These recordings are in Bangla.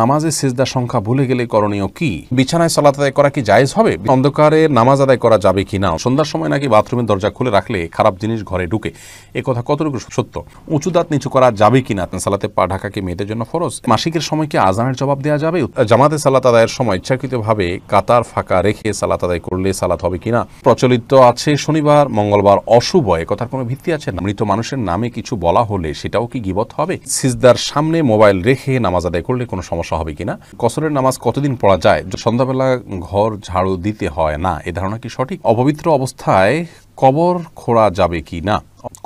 নামাজে সিজদা সংখ্যা ভুলে গেলে করণীয় কি বিছানায় সালাত আদায় করা কি জায়েজ হবে অন্ধকারে নামাজ আদায় করা যাবে কি না সন্ধ্যার সময় নাকি বাথরুমের দরজা খুলে রাখলে খারাপ জিনিস ঘরে ঢুকে এ কথা কতটুকু সত্য উঁচু দাঁত নিচু করা যাবে কি না সালাতে পা ঢাকা কি মেয়েদের জন্য ফরজ মাসিকের সময় কি আজানের জবাব দেওয়া যাবে জামাতে সালাত আদায়ের সময় ইচ্ছাকৃতভাবে কাতার ফাঁকা রেখে সালাত আদায় করলে সালাত হবে কিনা প্রচলিত আছে শনিবার মঙ্গলবার অশুভ এ কথার কোনো ভিত্তি আছে না মৃত মানুষের নামে কিছু বলা হলে সেটাও কি গিবত হবে সিজদার সামনে মোবাইল রেখে নামাজ আদায় করলে কোনো সমস্যা হবে কিনা কসরের নামাজ কতদিন পড়া যায় সন্ধ্যাবেলা ঘর ঝাড়ু দিতে হয় না এ ধারণা কি সঠিক অপবিত্র অবস্থায় কবর খোঁড়া যাবে কি না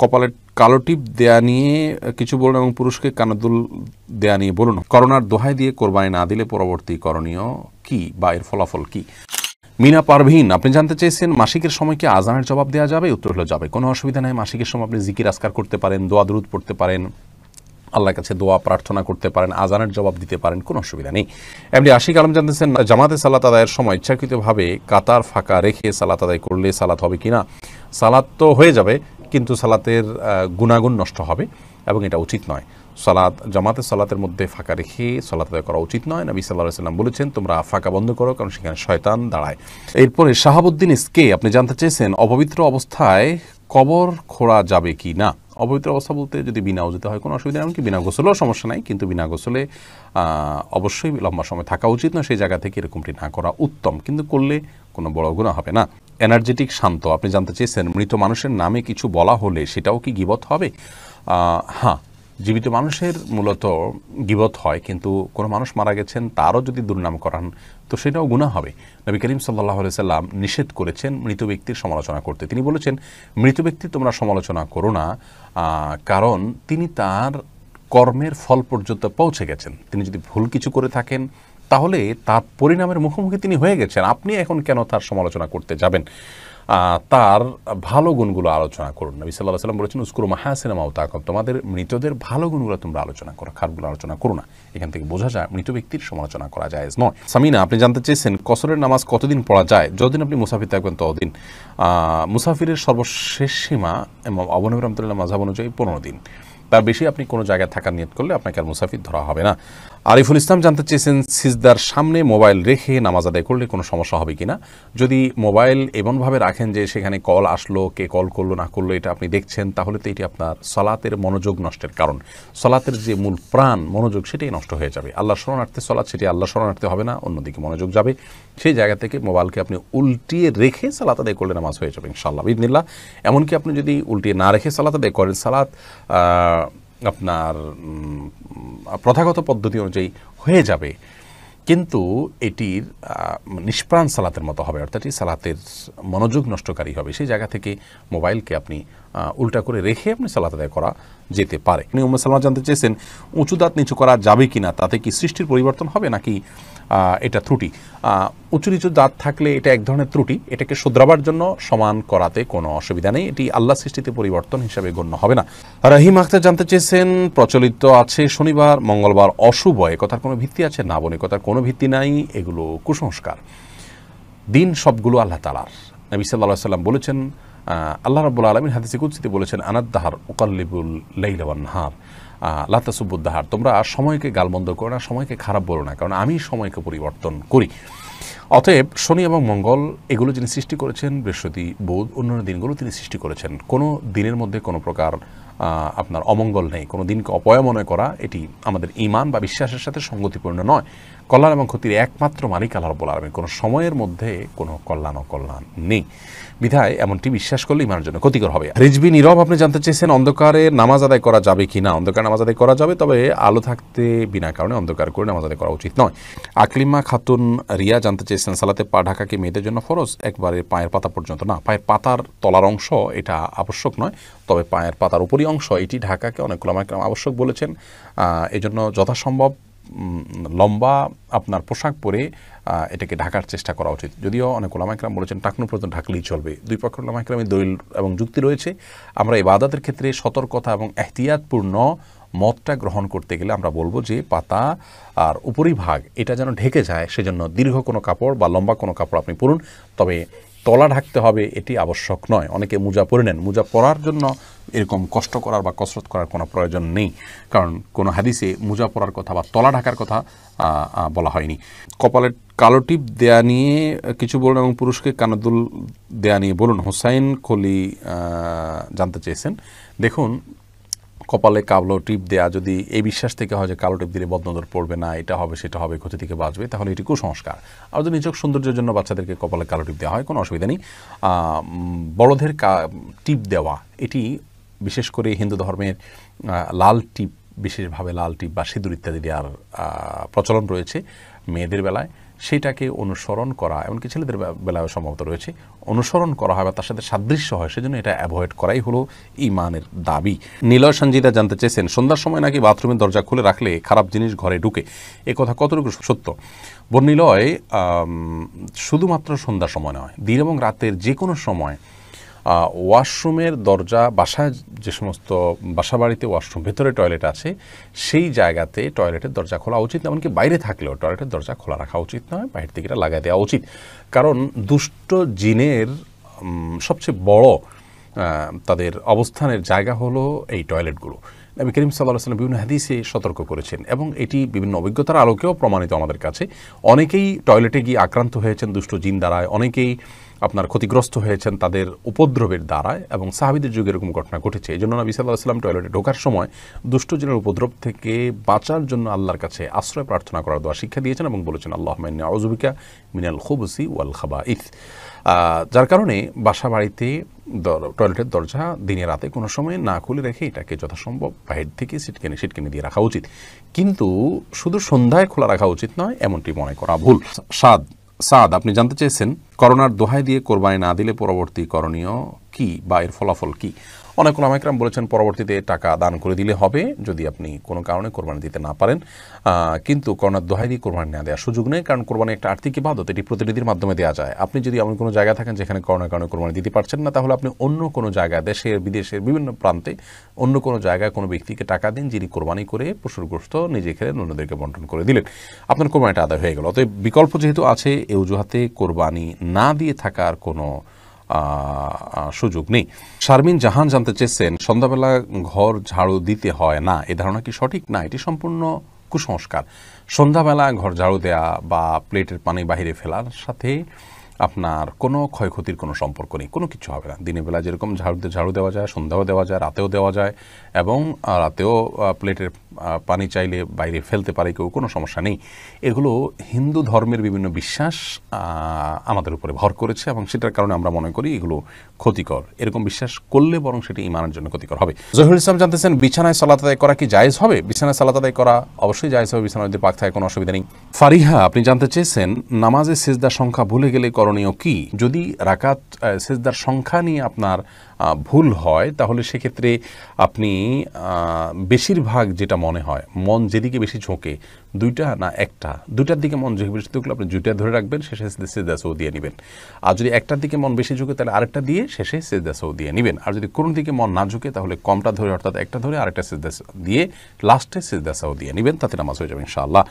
কপালের কালো টিপ দেয়া নিয়ে কিছু বলুন এবং পুরুষকে কানাদুল দেয়া নিয়ে বলুন করোনার দোহাই দিয়ে কোরবানি না দিলে পরবর্তী করণীয় কি বা এর ফলাফল কি মিনা পারভিন আপনি জানতে চেয়েছেন মাসিকের সময় কি আজানের জবাব দেওয়া যাবে উত্তর হলো যাবে কোনো অসুবিধা নেই মাসিকের সময় আপনি জিকির আসকার করতে পারেন দোয়া দূরত পড়তে পারেন আল্লাহর কাছে দোয়া প্রার্থনা করতে পারেন আজানের জবাব দিতে পারেন কোনো অসুবিধা নেই এমনি আশিক আলম জানতেছেন জামাতে সালাত আদায়ের সময় ইচ্ছাকৃতভাবে কাতার ফাঁকা রেখে সালাত আদায় করলে সালাত হবে কি না সালাত তো হয়ে যাবে কিন্তু সালাতের গুণাগুণ নষ্ট হবে এবং এটা উচিত নয় সালাত জামাতে সালাতের মধ্যে ফাঁকা রেখে সালাত আদায় করা উচিত নয় নবী সাল্লাহ সাল্লাম বলেছেন তোমরা ফাঁকা বন্ধ করো কারণ সেখানে শয়তান দাঁড়ায় এরপরে শাহাবুদ্দিন ইসকে আপনি জানতে চেয়েছেন অপবিত্র অবস্থায় কবর খোঁড়া যাবে কি না অপবিত্র অবস্থা বলতে যদি বিনা উজিতে হয় কোনো অসুবিধা এমনকি বিনা গোসলেও সমস্যা নাই কিন্তু বিনা গোসলে অবশ্যই লম্বা সময় থাকা উচিত না সেই জায়গা থেকে এরকমটি না করা উত্তম কিন্তু করলে কোনো বড় গুণা হবে না এনার্জেটিক শান্ত আপনি জানতে চেয়েছেন মৃত মানুষের নামে কিছু বলা হলে সেটাও কি গিবত হবে হ্যাঁ জীবিত মানুষের মূলত গিবত হয় কিন্তু কোনো মানুষ মারা গেছেন তারও যদি দুর্নাম করান তো সেটাও গুণা হবে নবী করিম সাল্লাহ সাল্লাম নিষেধ করেছেন মৃত ব্যক্তির সমালোচনা করতে তিনি বলেছেন মৃত ব্যক্তি তোমরা সমালোচনা করো না কারণ তিনি তার কর্মের ফল পর্যন্ত পৌঁছে গেছেন তিনি যদি ভুল কিছু করে থাকেন তাহলে তার পরিণামের মুখোমুখি তিনি হয়ে গেছেন আপনি এখন কেন তার সমালোচনা করতে যাবেন তার ভালো গুণগুলো আলোচনা করুন নবী সাল্লাহ সাল্লাম বলেছেন উস্কুর মাহাসিনামাও তাকব তোমাদের মৃতদের ভালো গুণগুলো তোমরা আলোচনা করো খারাপগুলো আলোচনা করো না এখান থেকে বোঝা যায় মৃত ব্যক্তির সমালোচনা করা যায় নয় সামিনা আপনি জানতে চেয়েছেন কসরের নামাজ কতদিন পড়া যায় যতদিন আপনি মুসাফির থাকবেন ততদিন মুসাফিরের সর্বশেষ সীমা এবং অবনবী রহমতুল্লাহ মাঝাব অনুযায়ী পনেরো দিন তার বেশি আপনি কোনো জায়গায় থাকার নিয়ত করলে আপনাকে আর মুসাফির ধরা হবে না আরিফুল ইসলাম জানতে চেয়েছেন সিজদার সামনে মোবাইল রেখে নামাজ আদায় করলে কোনো সমস্যা হবে কি না যদি মোবাইল এমনভাবে রাখেন যে সেখানে কল আসলো কে কল করলো না করলো এটা আপনি দেখছেন তাহলে তো এটি আপনার সলাতের মনোযোগ নষ্টের কারণ সলাতের যে মূল প্রাণ মনোযোগ সেটাই নষ্ট হয়ে যাবে আল্লাহ শরণার্থে সলাৎ সেটি আল্লাহ শরণার্থে হবে না অন্যদিকে মনোযোগ যাবে সেই জায়গা থেকে মোবাইলকে আপনি উল্টিয়ে রেখে সালাত আদায় করলে নামাজ হয়ে যাবে ইনশাল্লাহ ইদিনিল্লা এমনকি আপনি যদি উল্টিয়ে না রেখে সালাত আদায় করেন সালাত আপনার প্রথাগত পদ্ধতি অনুযায়ী হয়ে যাবে কিন্তু এটির নিষ্প্রাণ সালাতের মতো হবে অর্থাৎ সালাতের মনোযোগ নষ্টকারী হবে সেই জায়গা থেকে মোবাইলকে আপনি উল্টা করে রেখে আপনি সালাত আদায় করা যেতে পারে উম্মা সালামা জানতে চেয়েছেন উঁচু দাঁত নিচু করা যাবে কি না তাতে কি সৃষ্টির পরিবর্তন হবে নাকি এটা ত্রুটি উঁচু নিচু দাঁত থাকলে এটা এক ধরনের ত্রুটি এটাকে শুধরাবার জন্য সমান করাতে কোনো অসুবিধা নেই এটি আল্লাহ সৃষ্টিতে পরিবর্তন হিসাবে গণ্য হবে না রাহিম আখতার জানতে চেয়েছেন প্রচলিত আছে শনিবার মঙ্গলবার অশুভ কথার কোনো ভিত্তি আছে না বনে কথার কোনো ভিত্তি নাই এগুলো কুসংস্কার দিন সবগুলো আল্লাহ তালার নবী সাল্লা সাল্লাম বলেছেন আল্লাহ রাবুল আলমিন হাদিসে কুদ্সিতে বলেছেন আনাদ্দাহার ওকাল্লিবুল লাইলাবান্নাহার লাতাসুবুদ্দাহার তোমরা সময়কে গালবন্ধ করো না সময়কে খারাপ বলো না কারণ আমি সময়কে পরিবর্তন করি অতএব শনি এবং মঙ্গল এগুলো যিনি সৃষ্টি করেছেন বৃহস্পতি বুধ অন্যান্য দিনগুলো তিনি সৃষ্টি করেছেন কোনো দিনের মধ্যে কোনো প্রকার আপনার অমঙ্গল নেই কোনো দিনকে মনে করা এটি আমাদের ইমান বা বিশ্বাসের সাথে সঙ্গতিপূর্ণ নয় কল্যাণ এবং ক্ষতির একমাত্র মালিক আল্লাহ রব্বুল আলমী কোনো সময়ের মধ্যে কোনো কল্যাণ অকল্যাণ নেই বিধায় এমনটি বিশ্বাস করলে ইমানের জন্য ক্ষতিকর হবে রিজবি নীরব আপনি জানতে চেয়েছেন অন্ধকারে নামাজ আদায় করা যাবে কি না অন্ধকার নামাজ আদায় করা যাবে তবে আলো থাকতে বিনা কারণে অন্ধকার করে নামাজ আদায় করা উচিত নয় আকলিমা খাতুন রিয়া জানতে চেয়েছেন সালাতে পা ঢাকা কি মেয়েদের জন্য ফরজ একবারে পায়ের পাতা পর্যন্ত না পায়ের পাতার তলার অংশ এটা আবশ্যক নয় তবে পায়ের পাতার উপরই অংশ এটি ঢাকাকে অনেক আমার আবশ্যক বলেছেন এজন্য যথাসম্ভব লম্বা আপনার পোশাক পরে এটাকে ঢাকার চেষ্টা করা উচিত যদিও অনেক ওলামাইকরাম বলেছেন টাকনো পর্যন্ত ঢাকলেই চলবে দুই পক্ষের ওলামাইকরামের দলিল এবং যুক্তি রয়েছে আমরা এই বাদাতের ক্ষেত্রে সতর্কতা এবং এহতিয়াতপূর্ণ মতটা গ্রহণ করতে গেলে আমরা বলবো যে পাতা আর উপরিভাগ এটা যেন ঢেকে যায় সেজন্য দীর্ঘ কোনো কাপড় বা লম্বা কোনো কাপড় আপনি পরুন তবে তলা ঢাকতে হবে এটি আবশ্যক নয় অনেকে মোজা পরে নেন মোজা পরার জন্য এরকম কষ্ট করার বা কসরত করার কোনো প্রয়োজন নেই কারণ কোনো হাদিসে মোজা পরার কথা বা তলা ঢাকার কথা বলা হয়নি কপালে কালো টিপ দেয়া নিয়ে কিছু বলুন এবং পুরুষকে কানাদুল দেয়া নিয়ে বলুন হোসাইন খলি জানতে চেয়েছেন দেখুন কপালে কালো টিপ দেয়া যদি এই বিশ্বাস থেকে হয় যে কালো টিপ দিলে বদনদর পড়বে না এটা হবে সেটা হবে ক্ষতি থেকে বাঁচবে তাহলে এটি কুসংস্কার আর যদি নিজক সৌন্দর্যের জন্য বাচ্চাদেরকে কপালে কালো টিপ দেওয়া হয় কোনো অসুবিধা নেই বড়দের টিপ দেওয়া এটি বিশেষ করে হিন্দু ধর্মের লাল টিপ বিশেষভাবে লাল টিপ বা সিঁদুর ইত্যাদি দেওয়ার প্রচলন রয়েছে মেয়েদের বেলায় সেটাকে অনুসরণ করা এমনকি ছেলেদের বেলায় সম্ভবত রয়েছে অনুসরণ করা হয় বা তার সাথে সাদৃশ্য হয় সেজন্য এটা অ্যাভয়েড করাই হলো ইমানের দাবি নীলয় সঞ্জিতা জানতে চেয়েছেন সন্ধ্যার সময় নাকি বাথরুমের দরজা খুলে রাখলে খারাপ জিনিস ঘরে ঢুকে এ কথা কতটুকু সত্য বর্ণিলয় শুধুমাত্র সন্ধ্যার সময় নয় দিন এবং রাতের যে কোনো সময় ওয়াশরুমের দরজা বাসায় যে সমস্ত বাসা বাড়িতে ওয়াশরুম ভেতরে টয়লেট আছে সেই জায়গাতে টয়লেটের দরজা খোলা উচিত না এমনকি বাইরে থাকলেও টয়লেটের দরজা খোলা রাখা উচিত নয় বাইরে থেকে এটা লাগাই দেওয়া উচিত কারণ দুষ্ট জিনের সবচেয়ে বড় তাদের অবস্থানের জায়গা হলো এই টয়লেটগুলো আমি করিম সাল্লাহ সাল্লাম বিভিন্ন হাদিসে সতর্ক করেছেন এবং এটি বিভিন্ন অভিজ্ঞতার আলোকেও প্রমাণিত আমাদের কাছে অনেকেই টয়লেটে গিয়ে আক্রান্ত হয়েছেন দুষ্ট জিন দ্বারায় অনেকেই আপনার ক্ষতিগ্রস্ত হয়েছেন তাদের উপদ্রবের দ্বারায় এবং সাহাবিদের যুগে এরকম ঘটনা ঘটেছে এই জন্য নবী সাল্লাহ সাল্লাম টয়লেটে ঢোকার সময় দুষ্টজনের উপদ্রব থেকে বাঁচার জন্য আল্লাহর কাছে আশ্রয় প্রার্থনা করার দোয়া শিক্ষা দিয়েছেন এবং বলেছেন আল্লাহ মাইনা অজুবিকা মিনাল খুবসি ওয়াল খাবা ইফ যার কারণে বাসা বাড়িতে টয়লেটের দরজা দিনে রাতে কোনো সময় না খুলে রেখে এটাকে যথাসম্ভব বাহির থেকে সিটকেনে সিটকেনে দিয়ে রাখা উচিত কিন্তু শুধু সন্ধ্যায় খোলা রাখা উচিত নয় এমনটি মনে করা ভুল স্বাদ সাদ আপনি জানতে চেয়েছেন করোনার দোহাই দিয়ে কোরবানি না দিলে পরবর্তী করণীয় কি বা এর ফলাফল কি অনেক ওলামাইকরাম বলেছেন পরবর্তীতে টাকা দান করে দিলে হবে যদি আপনি কোনো কারণে কোরবানি দিতে না পারেন কিন্তু করোনার দোহাই দিয়ে কোরবানি না দেওয়ার সুযোগ নেই কারণ কোরবানি একটা আর্থিক ইবাদত এটি প্রতিনিধির মাধ্যমে দেওয়া যায় আপনি যদি এমন কোনো জায়গায় থাকেন যেখানে করোনার কারণে কোরবানি দিতে পারছেন না তাহলে আপনি অন্য কোনো জায়গায় দেশের বিদেশের বিভিন্ন প্রান্তে অন্য কোনো জায়গায় কোনো ব্যক্তিকে টাকা দিন যিনি কোরবানি করে পশুরগ্রস্ত নিজে খেলে অন্যদেরকে বন্টন করে দিলেন আপনার কোরবানিটা আদায় হয়ে গেল অতএব বিকল্প যেহেতু আছে এ অজুহাতে কোরবানি না দিয়ে থাকার কোনো সুযোগ নেই শারমিন জাহান জানতে চেয়েছেন সন্ধ্যাবেলা ঘর ঝাড়ু দিতে হয় না এ ধারণা কি সঠিক না এটি সম্পূর্ণ কুসংস্কার সন্ধ্যাবেলা ঘর ঝাড়ু দেয়া বা প্লেটের পানি বাহিরে ফেলার সাথে আপনার কোনো ক্ষয়ক্ষতির কোনো সম্পর্ক নেই কোনো কিছু হবে না দিনের বেলা যেরকম ঝাড়ুতে ঝাড়ু দেওয়া যায় সন্ধ্যাও দেওয়া যায় রাতেও দেওয়া যায় এবং রাতেও প্লেটের পানি চাইলে বাইরে ফেলতে পারে কেউ কোনো সমস্যা নেই এগুলো হিন্দু ধর্মের বিভিন্ন বিশ্বাস আমাদের উপরে ভর করেছে এবং সেটার কারণে আমরা মনে করি এগুলো ক্ষতিকর এরকম বিশ্বাস করলে বরং সেটি ইমানের জন্য ক্ষতিকর হবে জহিরুল ইসলাম জানতেছেন বিছানায় সালাত আদায় করা কি জায়েজ হবে বিছানায় সালাত আদায় করা অবশ্যই জায়েজ হবে বিছানা যদি পাক থাকে কোনো অসুবিধা নেই ফারিহা আপনি জানতে চেয়েছেন নামাজে সেজদার সংখ্যা ভুলে গেলে করণীয় কি যদি রাকাত সেজদার সংখ্যা নিয়ে আপনার ভুল হয় তাহলে সেক্ষেত্রে আপনি বেশিরভাগ যেটা মনে হয় মন যেদিকে বেশি ঝোঁকে দুইটা না একটা দুইটার দিকে মন ঝুঁকে বেশি ঝোঁকলে আপনি দুইটা ধরে রাখবেন শেষে সেদাসও দিয়ে নেবেন আর যদি একটার দিকে মন বেশি ঝুঁকে তাহলে আরেকটা দিয়ে শেষে সেদাসও দিয়ে নেবেন আর যদি কোনো দিকে মন না ঝুঁকে তাহলে কমটা ধরে অর্থাৎ একটা ধরে আরেকটা সেদাস দিয়ে লাস্টে সেদাসাও দিয়ে নেবেন তাতে নামাজ হয়ে যাবে ইনশাআল্লাহ